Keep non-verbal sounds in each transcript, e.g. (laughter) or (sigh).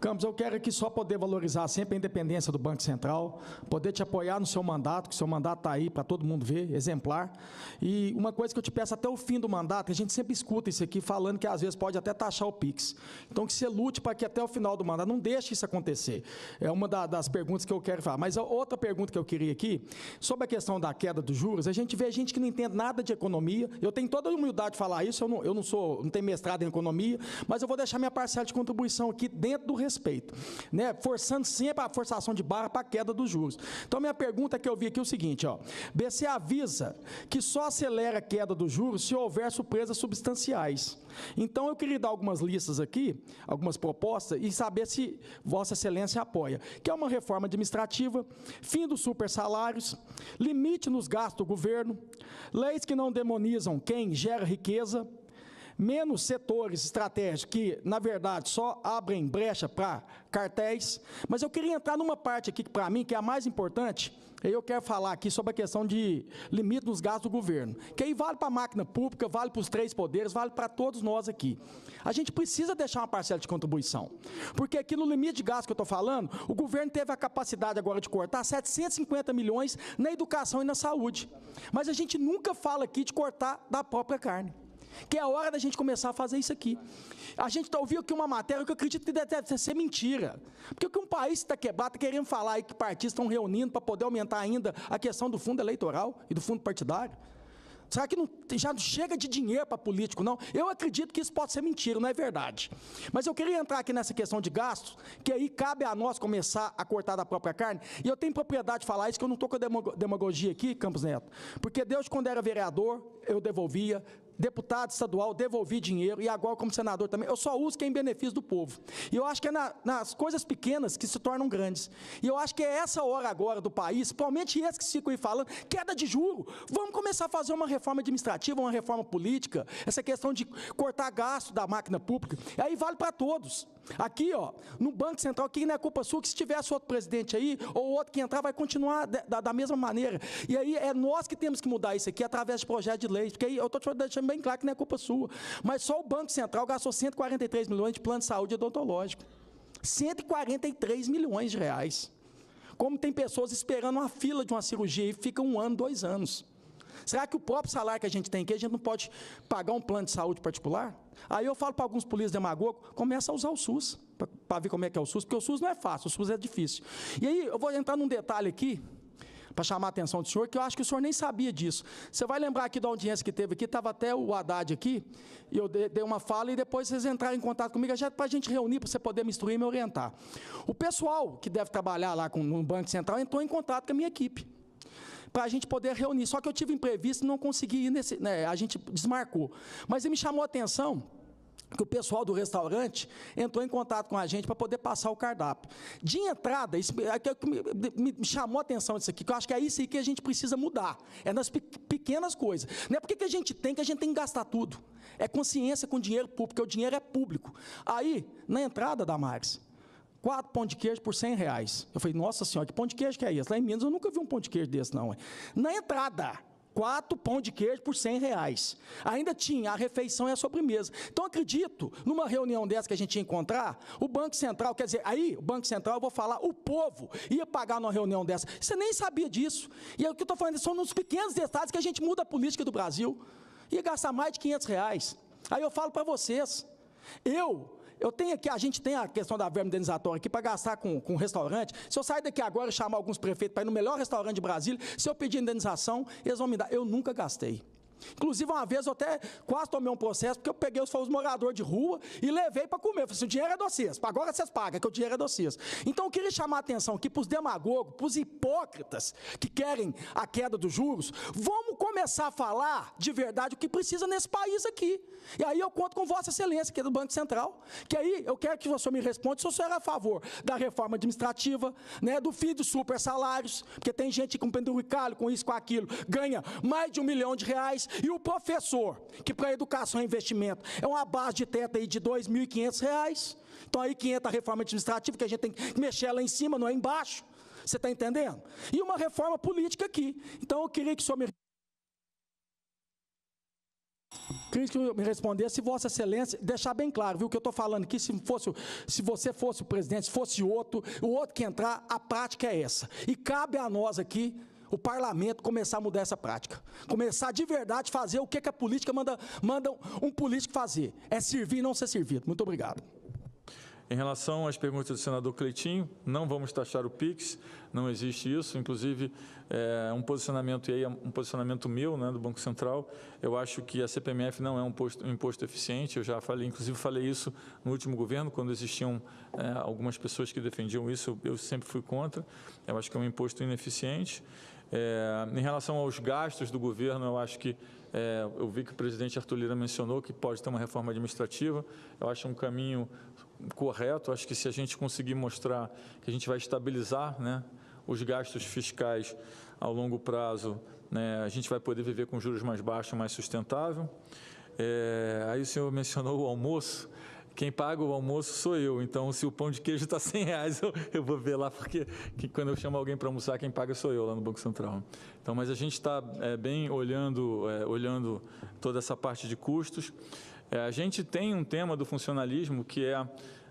Campos, eu quero aqui só poder valorizar sempre a independência do Banco Central, poder te apoiar no seu mandato, que o seu mandato está aí para todo mundo ver, exemplar. E uma coisa que eu te peço até o fim do mandato, a gente sempre escuta isso aqui, falando que às vezes pode até taxar o PIX. Então, que você lute para que até o final do mandato, não deixe isso acontecer. É uma da, das perguntas que eu quero falar. Mas a outra pergunta que eu queria aqui, sobre a questão da queda dos juros, a gente vê gente que não entende nada de economia. Eu tenho toda a humildade de falar isso, eu não, eu não sou, não tenho mestrado em economia, mas eu vou deixar minha parcela de contribuição aqui dentro do respeito, né? forçando sempre a forçação de barra para a queda dos juros. Então, minha pergunta que eu vi aqui é o seguinte: ó, BC avisa que só acelera a queda dos juros se houver surpresas substanciais. Então, eu queria dar algumas listas aqui, algumas propostas, e saber se Vossa Excelência apoia, que é uma reforma administrativa, fim dos supersalários, limite nos gastos do governo, leis que não demonizam quem gera riqueza, menos setores estratégicos que, na verdade, só abrem brecha para cartéis. Mas eu queria entrar numa parte aqui que, para mim, que é a mais importante. Eu quero falar aqui sobre a questão de limite nos gastos do governo, que aí vale para a máquina pública, vale para os três poderes, vale para todos nós aqui. A gente precisa deixar uma parcela de contribuição, porque aqui no limite de gastos que eu estou falando, o governo teve a capacidade agora de cortar 750 milhões na educação e na saúde, mas a gente nunca fala aqui de cortar da própria carne que é a hora da gente começar a fazer isso aqui. A gente está ouvindo aqui uma matéria que eu acredito que deve ser mentira. Porque o que um país está quebrado, está querendo falar e que partidos estão reunindo para poder aumentar ainda a questão do fundo eleitoral e do fundo partidário? Será que não, já não chega de dinheiro para político, não? Eu acredito que isso pode ser mentira, não é verdade. Mas eu queria entrar aqui nessa questão de gastos, que aí cabe a nós começar a cortar da própria carne. E eu tenho propriedade de falar isso, que eu não estou com demagogia aqui, Campos Neto. Porque Deus, quando era vereador, eu devolvia deputado estadual, devolvi dinheiro, e agora como senador também, eu só uso que é em benefício do povo. E eu acho que é na, nas coisas pequenas que se tornam grandes. E eu acho que é essa hora agora do país, principalmente esse que ficam aí falando, queda de juro, vamos começar a fazer uma reforma administrativa, uma reforma política, essa questão de cortar gasto da máquina pública, e aí vale para todos. Aqui, ó, no Banco Central, aqui não é culpa sua, que se tivesse outro presidente aí, ou outro que entrar, vai continuar da, da mesma maneira. E aí é nós que temos que mudar isso aqui através de projetos de lei, porque aí eu estou te deixando bem claro que não é culpa sua. Mas só o Banco Central gastou 143 milhões de plano de saúde odontológico. 143 milhões de reais. Como tem pessoas esperando uma fila de uma cirurgia e fica um ano, dois anos. Será que o próprio salário que a gente tem aqui, a gente não pode pagar um plano de saúde particular? Aí eu falo para alguns polícias demagogos, começa a usar o SUS, para ver como é que é o SUS, porque o SUS não é fácil, o SUS é difícil. E aí eu vou entrar num detalhe aqui, para chamar a atenção do senhor, que eu acho que o senhor nem sabia disso. Você vai lembrar aqui da audiência que teve aqui, estava até o Haddad aqui, e eu dei uma fala e depois vocês entraram em contato comigo, já para a gente reunir, para você poder me instruir e me orientar. O pessoal que deve trabalhar lá com, no Banco Central entrou em contato com a minha equipe para a gente poder reunir. Só que eu tive imprevisto e não consegui ir nesse. Né, a gente desmarcou. Mas ele me chamou a atenção que o pessoal do restaurante entrou em contato com a gente para poder passar o cardápio. De entrada, isso, é é me, me, chamou a atenção disso aqui, que eu acho que é isso aí que a gente precisa mudar. É nas pe pequenas coisas. Não é porque que a gente tem que a gente tem que gastar tudo. É consciência com dinheiro público, porque o dinheiro é público. Aí, na entrada da Mares, quatro pão de queijo por 100 reais. Eu falei, nossa senhora, que pão de queijo que é esse? Lá em Minas eu nunca vi um pão de queijo desse, não. Na entrada, quatro pão de queijo por 100 reais. Ainda tinha a refeição e é a sobremesa. Então, acredito, numa reunião dessa que a gente ia encontrar, o Banco Central, quer dizer, aí, o Banco Central, eu vou falar, o povo ia pagar numa reunião dessa. Você nem sabia disso. E é o que eu estou falando, são nos pequenos detalhes que a gente muda a política do Brasil. Ia gastar mais de 500 reais. Aí eu falo para vocês, eu eu tenho aqui, a gente tem a questão da verba indenizatória aqui para gastar com, com restaurante. Se eu sair daqui agora e chamar alguns prefeitos para ir no melhor restaurante de Brasília, se eu pedir indenização, eles vão me dar. Eu nunca gastei. Inclusive, uma vez eu até quase tomei um processo, porque eu peguei os, os moradores de rua e levei para comer. Eu falei assim, o dinheiro é de agora vocês pagam, que o dinheiro é de Então, eu queria chamar a atenção aqui para os demagogos, para os hipócritas que querem a queda dos juros. Vamos começar a falar de verdade o que precisa nesse país aqui. E aí eu conto com Vossa Excelência, que é do Banco Central, que aí eu quero que o senhor me responda se o senhor é a favor da reforma administrativa, né, do fim dos super salários, porque tem gente com penduricalho, com isso, com aquilo, ganha mais de um milhão de reais, e o professor, que para educação é investimento é uma base de teto aí de R$ 2.500, então aí que entra a reforma administrativa, que a gente tem que mexer lá em cima, não é embaixo. Você está entendendo? E uma reforma política aqui. Então eu queria que o senhor me Queria que me respondesse, Vossa Excelência, deixar bem claro, viu, o que eu estou falando aqui, se, fosse, se você fosse o presidente, se fosse outro, o outro que entrar, a prática é essa. E cabe a nós aqui, o parlamento, começar a mudar essa prática. Começar de verdade fazer o que, que a política manda, manda um político fazer. É servir e não ser servido. Muito obrigado. Em relação às perguntas do senador Cleitinho, não vamos taxar o PIX, não existe isso. Inclusive, é um posicionamento, e aí é um posicionamento meu, né, do Banco Central, eu acho que a CPMF não é um imposto, um imposto eficiente, eu já falei, inclusive falei isso no último governo, quando existiam é, algumas pessoas que defendiam isso, eu, sempre fui contra, eu acho que é um imposto ineficiente. É, em relação aos gastos do governo, eu acho que é, eu vi que o presidente Arthur Lira mencionou que pode ter uma reforma administrativa. Eu acho um caminho correto. Acho que se a gente conseguir mostrar que a gente vai estabilizar né, os gastos fiscais ao longo prazo, né, a gente vai poder viver com juros mais baixos, mais sustentável. É, aí o senhor mencionou o almoço. Quem paga o almoço sou eu. Então, se o pão de queijo está 100 (laughs) reais, eu, eu, vou ver lá, porque quando eu chamo alguém para almoçar, quem paga sou eu lá no Banco Central. Então, mas a gente está é, bem olhando, é, olhando toda essa parte de custos. É, a gente tem um tema do funcionalismo que é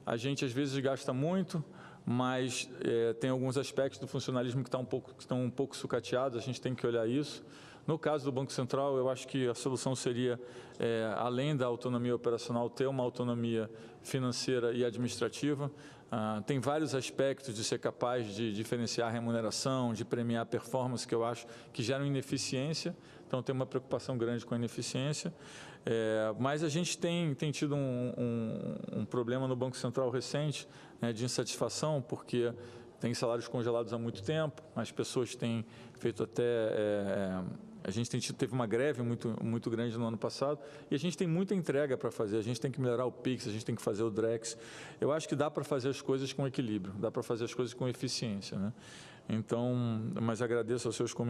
a gente às vezes gasta muito, mas é, tem alguns aspectos do funcionalismo que, tá um pouco, que estão um pouco sucateados, a gente tem que olhar isso. No caso do Banco Central, eu acho que a solução seria, é, além da autonomia operacional, ter uma autonomia financeira e administrativa. Ah, tem vários aspectos de ser capaz de diferenciar remuneração, de premiar performance, que eu acho que geram ineficiência. Então, tem uma preocupação grande com a ineficiência. É, mas a gente tem, tem tido um, um, um problema no Banco Central recente né, de insatisfação, porque tem salários congelados há muito tempo, as pessoas têm feito até... É, é a gente tem, teve uma greve muito, muito grande no ano passado e a gente tem muita entrega para fazer. A gente tem que melhorar o PIX, a gente tem que fazer o DREX. Eu acho que dá para fazer as coisas com equilíbrio, dá para fazer as coisas com eficiência. Né? Então, mas agradeço aos seus comentários.